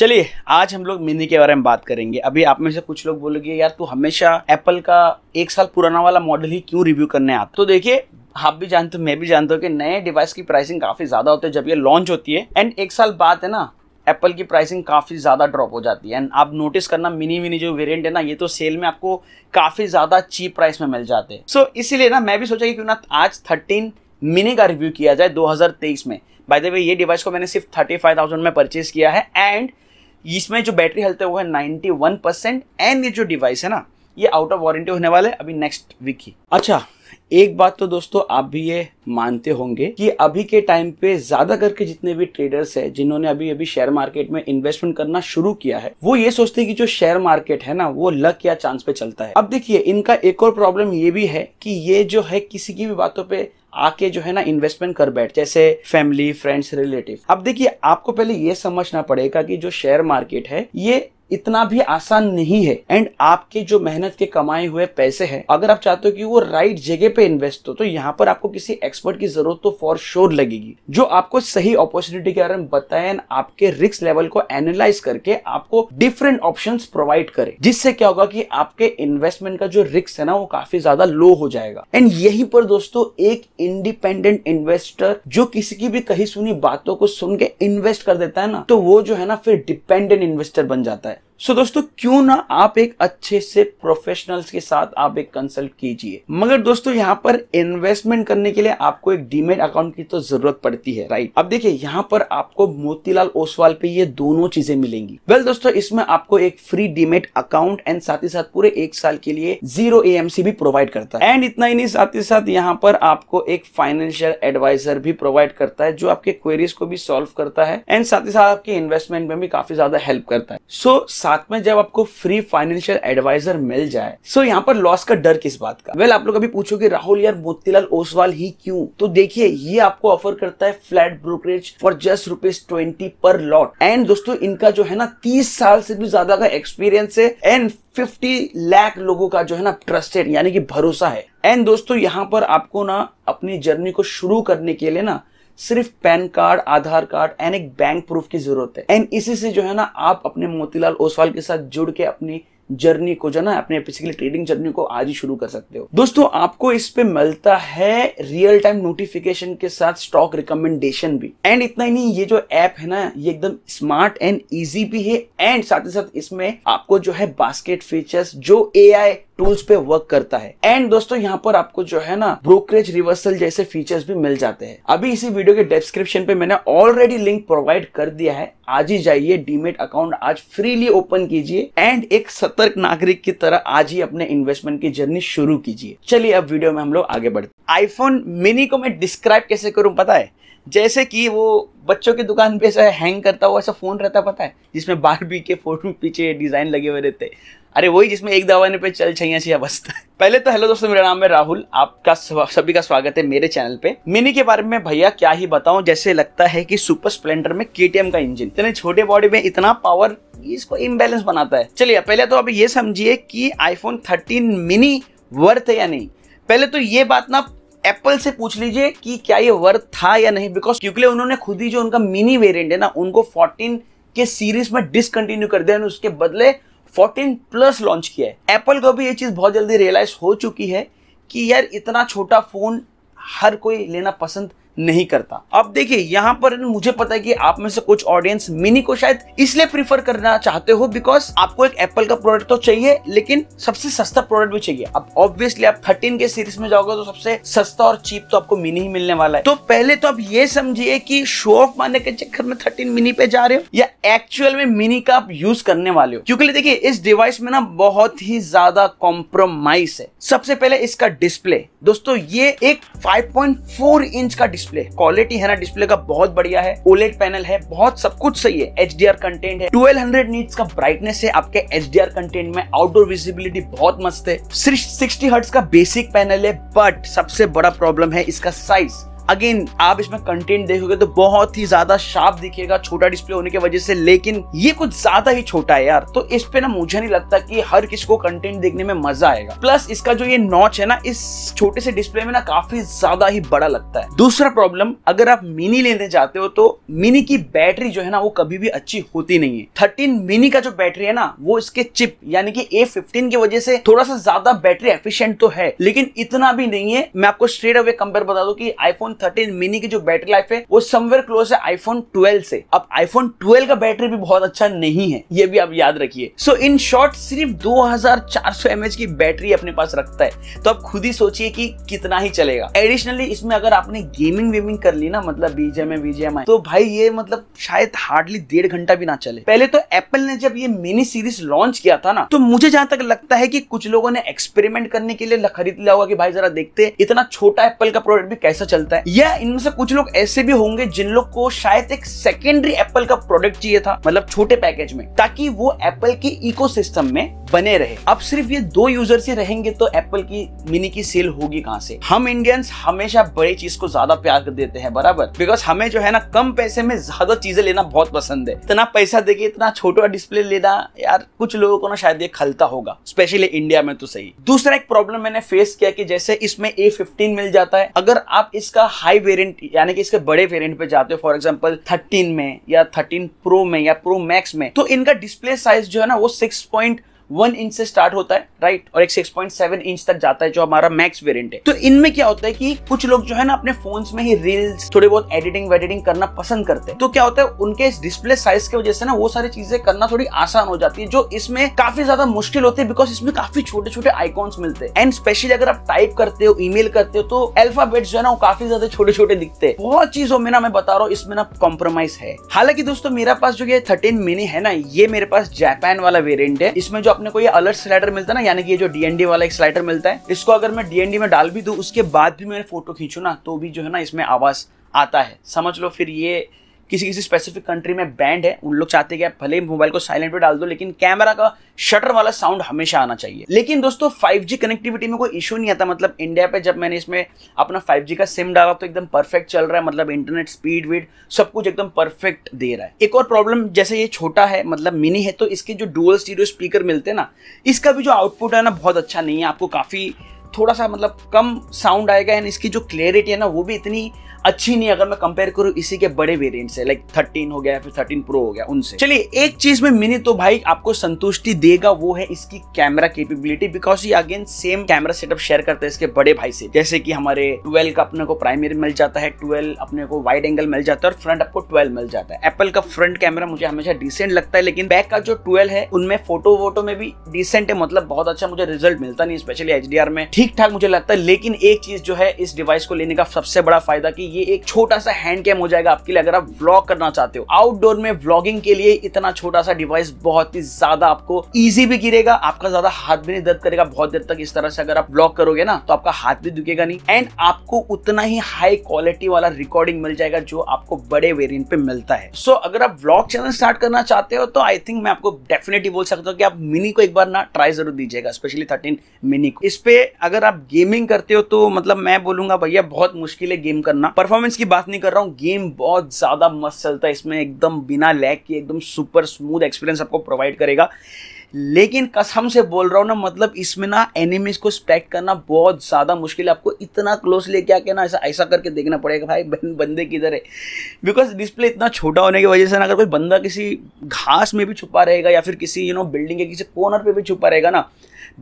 चलिए आज हम लोग मिनी के बारे में बात करेंगे अभी आप में से कुछ लोग बोलोगे यार तू हमेशा एप्पल का एक साल पुराना वाला मॉडल ही क्यों रिव्यू करने आता तो देखिए आप हाँ भी जानते हो मैं भी जानता हूँ कि नए डिवाइस की प्राइसिंग काफ़ी ज़्यादा होती है जब ये लॉन्च होती है एंड एक साल बाद है ना एप्पल की प्राइसिंग काफ़ी ज़्यादा ड्रॉप हो जाती है एंड आप नोटिस करना मिनी मिनी जो वेरिएंट है ना ये तो सेल में आपको काफ़ी ज़्यादा चीप प्राइस में मिल जाते हैं सो so, इसीलिए ना मैं भी सोचा कि क्यों ना आज थर्टीन मिनी का रिव्यू किया जाए 2023 में बाय द वे ये डिवाइस को मैंने सिर्फ 35,000 में परचेज किया है एंड इसमें जो बैटरी हेल्थ है वो है नाइन्टी वन परसेंट एंड ये जो डिवाइस है ना ये आउट ऑफ वारंटी होने वाला है अभी नेक्स्ट वीक ही अच्छा एक बात तो दोस्तों आप भी ये मानते होंगे कि अभी के टाइम पे ज्यादा करके जितने भी ट्रेडर्स हैं जिन्होंने अभी अभी शेयर मार्केट में इन्वेस्टमेंट करना शुरू किया है वो ये सोचते हैं कि जो शेयर मार्केट है ना वो लक या चांस पे चलता है अब देखिए इनका एक और प्रॉब्लम ये भी है कि ये जो है किसी की भी बातों पर आके जो है ना इन्वेस्टमेंट कर बैठ जैसे फैमिली फ्रेंड्स रिलेटिव अब देखिए आपको पहले ये समझना पड़ेगा कि जो शेयर मार्केट है ये इतना भी आसान नहीं है एंड आपके जो मेहनत के कमाए हुए पैसे हैं अगर आप चाहते हो कि वो राइट जगह पे इन्वेस्ट हो तो यहाँ पर आपको किसी एक्सपर्ट की जरूरत तो फॉर श्योर लगेगी जो आपको सही अपॉर्चुनिटी के बारे में बताए एंड आपके रिस्क लेवल को एनालाइज करके आपको डिफरेंट ऑप्शन प्रोवाइड करे जिससे क्या होगा की आपके इन्वेस्टमेंट का जो रिस्क है ना वो काफी ज्यादा लो हो जाएगा एंड यही पर दोस्तों एक इंडिपेंडेंट इन्वेस्टर जो किसी की भी कही सुनी बातों को सुन के इन्वेस्ट कर देता है ना तो वो जो है ना फिर डिपेंडेंट इन्वेस्टर बन जाता है सो दोस्तों क्यों ना आप एक अच्छे से प्रोफेशनल्स के साथ आप एक कंसल्ट कीजिए मगर दोस्तों यहाँ पर इन्वेस्टमेंट करने के लिए आपको एक डीमेट अकाउंट की तो जरूरत पड़ती है राइट अब देखिए यहाँ पर आपको मोतीलाल ओसवाल पे ये दोनों चीजें मिलेंगी वेल well, दोस्तों इसमें आपको एक फ्री डीमेट अकाउंट एंड साथ ही साथ पूरे एक साल के लिए जीरो ए भी प्रोवाइड करता है एंड इतना ही नहीं साथ ही साथ यहाँ पर आपको एक फाइनेंशियल एडवाइजर भी प्रोवाइड करता है जो आपके क्वेरीज को भी सोल्व करता है एंड साथ ही साथ आपके इन्वेस्टमेंट में भी काफी ज्यादा हेल्प करता है सो so, साथ में जब आपको फ्री फाइनेंशियल एडवाइजर मिल जाए सो यहाँ पर लॉस का डर किस बात का वेल well, आप लोग अभी पूछोगे राहुल यार मोतीलाल ओसवाल ही क्यों तो देखिए ये आपको ऑफर करता है flat brokerage for just rupees twenty per lot and दोस्तों इनका जो है ना तीस साल से भी ज्यादा का एक्सपीरियंस है एंड 50 लाख लोगों का जो है ना ट्रस्टेड यानी कि भरोसा है एंड दोस्तों यहाँ पर आपको ना अपनी जर्नी को शुरू करने के लिए ना सिर्फ PAN card Aadhaar card and एक बैंक प्रूफ की जरूरत है एंड इसी से जो है ना आप अपने मोतीलाल ओसवाल के साथ जुड़ के अपनी जर्नी को जो ना अपने बेसिकली ट्रेडिंग जर्नी को आज ही शुरू कर सकते हो दोस्तों आपको इस पे मिलता है रियल टाइम नोटिफिकेशन के साथ स्टॉक रिकमेंडेशन भी एंड इतना ही नहीं ये जो ऐप है ना ये एकदम स्मार्ट एंड इजी भी है एंड साथ ही साथ इसमें आपको जो है बास्केट फीचर्स जो ए टूल्स पे वर्क करता है एंड दोस्तों यहाँ पर आपको जो है ना ब्रोकरेज रिवर्सल जैसे फीचर्स भी मिल जाते हैं अभी इसी वीडियो के डिस्क्रिप्शन पे मैंने ऑलरेडी लिंक प्रोवाइड कर दिया है आज ही जाइए डीमेट अकाउंट आज फ्रीली ओपन कीजिए एंड एक सतर्क नागरिक की तरह आज ही अपने इन्वेस्टमेंट की जर्नी शुरू कीजिए चलिए अब वीडियो में हम लोग आगे बढ़ते आईफोन मिनी को मैं डिस्क्राइब कैसे करूँ पता है जैसे कि वो बच्चों की दुकान पे ऐसा हैंग करता हुआ ऐसा फ़ोन रहता पता है जिसमें बारबी के फोटो पीछे डिज़ाइन लगे हुए रहते हैं अरे वही जिसमें एक दवाने पे चल छैया छिया बसता है पहले तो हेलो दोस्तों मेरा नाम है राहुल आपका सभी का स्वागत है मेरे चैनल पे मिनी के बारे में भैया क्या ही बताऊं जैसे लगता है कि सुपर स्प्लेंडर में केटीएम का इंजन इतने छोटे बॉडी में इतना पावर इसको इम्बेलेंस बनाता है चलिए पहले तो आप ये समझिए कि आईफोन थर्टीन मिनी वर्थ है या नहीं पहले तो ये बात ना एप्पल से पूछ लीजिए कि क्या ये वर्थ था या नहीं बिकॉज क्योंकि उन्होंने खुद ही जो उनका मिनी वेरियंट है ना उनको फोर्टीन के सीरीज में डिसकंटिन्यू कर दिया उसके बदले 14 प्लस लॉन्च किया है एप्पल को भी ये चीज़ बहुत जल्दी रियलाइज हो चुकी है कि यार इतना छोटा फ़ोन हर कोई लेना पसंद नहीं करता अब देखिए यहाँ पर मुझे पता है कि आप में से कुछ ऑडियंस मिनी को शायद इसलिए प्रीफर करना चाहते हो बिकॉज आपको एक एप्पल का प्रोडक्ट तो चाहिए लेकिन सबसे सस्ता प्रोडक्ट भी चाहिए अब ऑब्वियसली आप थर्टीन के सीरीज में जाओगे तो सबसे सस्ता और चीप तो आपको मिनी ही मिलने वाला है तो पहले तो आप ये समझिए कि शो ऑफ मारने के चक्कर में थर्टीन मिनी पे जा रहे हो या एक्चुअल में मिनी का आप यूज करने वाले हो क्योंकि देखिए इस डिवाइस में ना बहुत ही ज्यादा कॉम्प्रोमाइज है सबसे पहले इसका डिस्प्ले दोस्तों ये एक 5.4 इंच का डिस्प्ले डिस्प्ले क्वालिटी है ना डिस्प्ले का बहुत बढ़िया है ओलेट पैनल है बहुत सब कुछ सही है एच कंटेंट है ट्वेल्व हंड्रेड नीट्स का ब्राइटनेस है आपके एच कंटेंट में आउटडोर विजिबिलिटी बहुत मस्त है सिर्फ सिक्सटी हर्ट्स का बेसिक पैनल है बट सबसे बड़ा प्रॉब्लम है इसका साइज अगेन आप इसमें कंटेंट देखोगे तो बहुत ही ज्यादा शार्प दिखेगा छोटा डिस्प्ले होने की वजह से लेकिन ये कुछ ज्यादा ही छोटा है यार तो इस पे ना मुझे नहीं लगता कि हर किसी को कंटेंट देखने में मजा आएगा प्लस इसका जो ये नॉच है ना इस छोटे से डिस्प्ले में ना काफी ज्यादा ही बड़ा लगता है दूसरा प्रॉब्लम अगर आप मिनी लेने जाते हो तो मिनी की बैटरी जो है ना वो कभी भी अच्छी होती नहीं है थर्टीन मिनी का जो बैटरी है ना वो इसके चिप यानी कि ए फिफ्टीन की वजह से थोड़ा सा ज्यादा बैटरी एफिशिएंट तो है लेकिन इतना भी नहीं है मैं आपको स्ट्रेट अवे कंपेयर बता दू की आईफोन थर्टीन मिनी की जो बैटरी लाइफ है वो समवेयर क्लोज है आईफोन 12 से अब आईफोन 12 का बैटरी भी बहुत अच्छा नहीं है ये भी आप याद रखिए सो इन शॉर्ट सिर्फ 2400 हजार की बैटरी अपने पास रखता है तो आप खुद ही सोचिए कि कितना ही चलेगा एडिशनली इसमें अगर आपने गेमिंग वेमिंग कर ली ना मतलब बीजेम बीजेम तो भाई ये मतलब शायद हार्डली डेढ़ घंटा भी ना चले पहले तो एप्पल ने जब ये मिनी सीरीज लॉन्च किया था ना तो मुझे जहां तक लगता है कि कुछ लोगों ने एक्सपेरिमेंट करने के लिए खरीद लिया होगा कि भाई जरा देखते इतना छोटा एप्पल का प्रोडक्ट भी कैसा चलता है या इनमें से कुछ लोग ऐसे भी होंगे जिन लोग को शायद एक सेकेंडरी एप्पल का प्रोडक्ट चाहिए था मतलब छोटे पैकेज में ताकि वो एप्पल के इकोसिस्टम में बने रहे अब सिर्फ ये दो यूजर्स ही रहेंगे तो एप्पल की मिनी की सेल होगी कहाँ से हम इंडियंस हमेशा बड़ी चीज को ज्यादा प्यार कर देते हैं बराबर बिकॉज हमें जो है ना कम पैसे में ज्यादा चीजें लेना बहुत पसंद है इतना पैसा देके इतना छोटा डिस्प्ले लेना यार कुछ लोगों को ना शायद ये खलता होगा स्पेशली इंडिया में तो सही दूसरा एक प्रॉब्लम मैंने फेस किया कि जैसे इसमें ए फिफ्टीन मिल जाता है अगर आप इसका हाई वेरिएंट यानी कि इसके बड़े वेरिएंट पे जाते हो फॉर एग्जांपल 13 में या 13 प्रो में या प्रो मैक्स में तो इनका डिस्प्ले साइज जो है ना वो पॉइंट वन इंच से स्टार्ट होता है राइट और एक सिक्स पॉइंट सेवन इंच तक जाता है जो हमारा मैक्स वेरियंट है तो इनमें क्या होता है कि कुछ लोग जो है ना अपने फोन में ही रील्स थोड़े बहुत एडिटिंग वेडिटिंग करना पसंद करते हैं तो क्या होता है उनके इस डिस्प्ले साइज की वजह से ना वो सारी चीजें करना थोड़ी आसान हो जाती है जो इसमें काफी ज्यादा मुश्किल होती है बिकॉज इसमें काफी छोटे छोटे आइकॉन्स मिलते हैं एंड स्पेशली अगर आप टाइप करते हो ईमेल करते हो तो अल्फाबेट जो है ना वो काफी ज्यादा छोटे छोटे दिखते हैं बहुत चीजों में ना मैं बता रहा हूँ इसमें ना कॉम्प्रोमाइज है हालांकि दोस्तों मेरा पास जो ये थर्टीन मिनी है ना ये मेरे पास जापान वाला वेरियंट है इसमें जो अपने को ये अलर्ट स्लाइडर मिलता है ना यानी कि ये जो डीएनडी वाला एक स्लाइडर मिलता है इसको अगर मैं डीएनडी में डाल भी दूँ उसके बाद भी मैं फोटो खींचू ना तो भी जो है ना इसमें आवाज़ आता है समझ लो फिर ये किसी किसी स्पेसिफिक कंट्री में बैंड है उन लोग चाहते हैं कि आप भले मोबाइल को साइलेंट पे डाल दो लेकिन कैमरा का शटर वाला साउंड हमेशा आना चाहिए लेकिन दोस्तों फाइव कनेक्टिविटी में कोई इशू नहीं आता मतलब इंडिया पे जब मैंने इसमें अपना फाइव का सिम डाला तो एकदम परफेक्ट चल रहा है मतलब इंटरनेट स्पीड वीड सब कुछ एकदम परफेक्ट दे रहा है एक और प्रॉब्लम जैसे ये छोटा है मतलब मिनी है तो इसके जो डुअल स्टीरियो स्पीकर मिलते हैं ना इसका भी जो आउटपुट है ना बहुत अच्छा नहीं है आपको काफ़ी थोड़ा सा मतलब कम साउंड आएगा एंड इसकी जो क्लियरिटी है ना वो भी इतनी अच्छी नहीं अगर मैं कंपेयर करूँ इसी के बड़े वेरियंट से लाइक थर्टीन हो गया फिर थर्टीन प्रो हो गया उनसे चलिए एक चीज में मिनी तो भाई आपको संतुष्टि देगा वो है इसकी कैमरा केपेबिलिटी बिकॉज ये again same camera setup share करते हैं इसके बड़े भाई से जैसे कि हमारे ट्वेल्व का अपने को प्राइमरी मिल जाता है ट्वेल्व अपने को वाइड एंगल मिल जाता है और फ्रंट आपको ट्वेल्व मिल जाता है एप्पल का फ्रंट कैमरा मुझे हमेशा डिसेंट लगता है लेकिन बैक का जो ट्वेल्व है उनमें फोटो वोटो में भी डिसेंट है मतलब बहुत अच्छा मुझे रिजल्ट मिलता नहीं स्पेशली एच में ठीक ठाक मुझे लगता है लेकिन एक चीज जो है इस डिवाइस को लेने का सबसे बड़ा फायदा की ये एक छोटा सा हैंड कैम हो जाएगा आपके लिए अगर आप व्लॉग करना चाहते हो आउटडोर में व्लॉगिंग के लिए इतना छोटा सा डिवाइस बहुत ही ज्यादा आपको ईजी भी गिरेगा आपका ज्यादा हाथ भी नहीं दर्द करेगा बहुत देर तक इस तरह से अगर आप ब्लॉग करोगे ना तो आपका हाथ भी दुखेगा नहीं एंड आपको उतना ही हाई क्वालिटी वाला रिकॉर्डिंग मिल जाएगा जो आपको बड़े वेरियंट पे मिलता है सो so, अगर आप ब्लॉग चैनल स्टार्ट करना चाहते हो तो आई थिंक मैं आपको डेफिनेटली बोल सकता हूँ कि आप मिनी को एक बार ना ट्राई जरूर दीजिएगा स्पेशली थर्टीन मिनी को इस पे अगर आप गेमिंग करते हो तो मतलब मैं बोलूंगा भैया बहुत मुश्किल है गेम करना परफॉर्मेंस की बात नहीं कर रहा हूँ गेम बहुत ज़्यादा मस्त चलता है इसमें एकदम बिना लैग के एकदम सुपर स्मूथ एक्सपीरियंस आपको प्रोवाइड करेगा लेकिन कसम से बोल रहा हूँ ना मतलब इसमें ना एनिमीज को स्पेक्ट करना बहुत ज़्यादा मुश्किल है आपको इतना क्लोज लेके आके ना ऐसा ऐसा करके देखना पड़ेगा भाई बंदे किधर है बिकॉज डिस्प्ले इतना छोटा होने की वजह से ना अगर कोई बंदा किसी घास में भी छुपा रहेगा या फिर किसी यू नो बिल्डिंग के किसी कॉर्नर पर भी छुपा रहेगा ना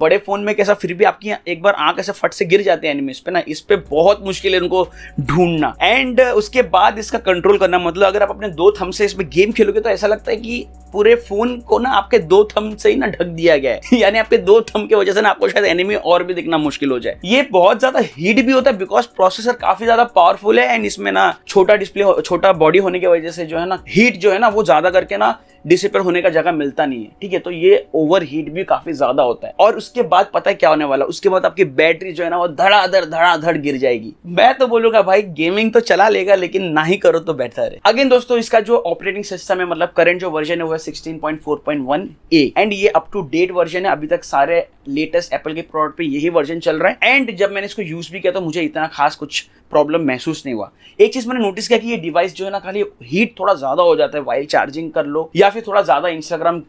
बड़े फ़ोन में कैसा फिर भी आपकी एक बार आंख ऐसे फट से गिर जाते हैं इस पे ना इस पर बहुत मुश्किल है उनको ढूंढना एंड उसके बाद इसका कंट्रोल करना मतलब अगर आप अपने दो थम से इसमें गेम खेलोगे तो ऐसा लगता है कि पूरे फोन को ना आपके दो थम से ही ना ढक दिया गया है यानी आपके दो थम के वजह से ना आपको शायद एनिमी और भी दिखना मुश्किल हो जाए ये बहुत ज्यादा हीट भी होता है बिकॉज प्रोसेसर काफी ज्यादा पावरफुल है एंड इसमें ना छोटा डिस्प्ले छोटा बॉडी होने की वजह से जो है ना हीट जो है ना वो ज्यादा करके ना डिसिपेयर होने का जगह मिलता नहीं है ठीक है तो ये ओवर हीट भी काफी ज्यादा होता है और उसके बाद पता है क्या होने वाला उसके बाद आपकी बैटरी जो है ना वो धड़ाधड़ धड़ाधड़ गिर जाएगी मैं तो बोलूंगा भाई गेमिंग तो चला लेगा लेकिन ना ही करो तो बेहतर है अगेन दोस्तों इसका जो ऑपरेटिंग सिस्टम है मतलब करंट जो वर्जन है वो है 16.4.1 ए एंड ये अप टू डेट वर्जन है अभी तक सारे लेटेस्ट एप्पल के प्रोडक्ट पे यही वर्जन चल रहा है एंड जब मैंने इसको यूज भी किया तो मुझे इतना खास कुछ प्रॉब्लम महसूस नहीं हुआ एक चीज मैंने नोटिस किया कि ये डिवाइस जो है ना खाली हीट थोड़ा ज्यादा हो जाता है वाइल चार्जिंग कर लो या फिर थोड़ा ज़्यादा इंस्टाग्राम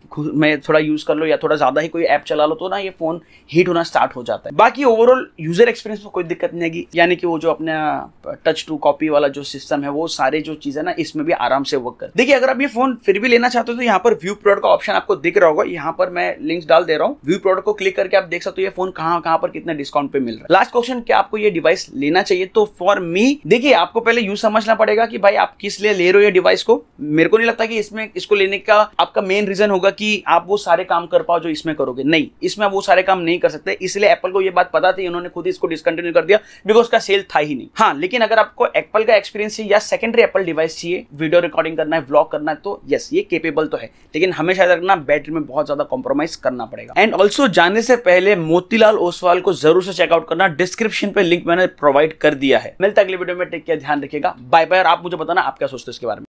में थोड़ा यूज़ कर लो या थोड़ा ज़्यादा ही कोई ऐप चला लो तो ना ये फ़ोन हीट होना स्टार्ट हो जाता है बाकी ओवरऑल यूज़र एक्सपीरियंस में कोई दिक्कत नहीं आएगी यानी कि वो जो अपना टच टू कॉपी वाला जो सिस्टम है वो सारे जो चीज़ है ना इसमें भी आराम से वर्क कर देखिए अगर आप ये फ़ोन फिर भी लेना चाहते हो तो यहाँ पर व्यू प्रोडक्ट का ऑप्शन आपको दिख रहा होगा यहाँ पर मैं लिंक डाल दे रहा हूँ व्यू प्रोडक्ट को क्लिक करके आप देख सकते हो ये फ़ोन कहाँ कहाँ पर कितने डिस्काउंट पे मिल रहा है लास्ट क्वेश्चन क्या आपको ये डिवाइस लेना चाहिए तो फॉर मी देखिए आपको पहले यू समझना पड़ेगा कि भाई आप किस लिए ले रहे हो ये डिवाइस को मेरे को नहीं लगता कि इसमें इसको लेने का का आपका मेन रीजन होगा कि आप वो सारे काम कर पाओ जो इसमें करोगे नहीं इसमें वो सारे काम नहीं कर सकते इसलिए एप्पल को ये बात पता थी उन्होंने खुद इसको डिसकंटिन्यू कर दिया बिकॉज का सेल था ही नहीं हाँ लेकिन अगर आपको एप्पल का एक्सपीरियंस या सेकेंडरी एप्पल डिवाइस चाहिए वीडियो रिकॉर्डिंग करना है ब्लॉग करना है तो यस ये केपेबल तो है लेकिन हमेशा रखना बैटरी में बहुत ज्यादा कॉम्प्रोमाइज करना पड़ेगा एंड ऑल्सो जाने से पहले मोतीलाल ओसवाल को जरूर से चेकआउट करना डिस्क्रिप्शन पे लिंक मैंने प्रोवाइड कर दिया है मिलता अगले वीडियो में टेक किया ध्यान रखिएगा बाय बाय और आप मुझे बताना आप क्या सोचते हैं इसके बारे में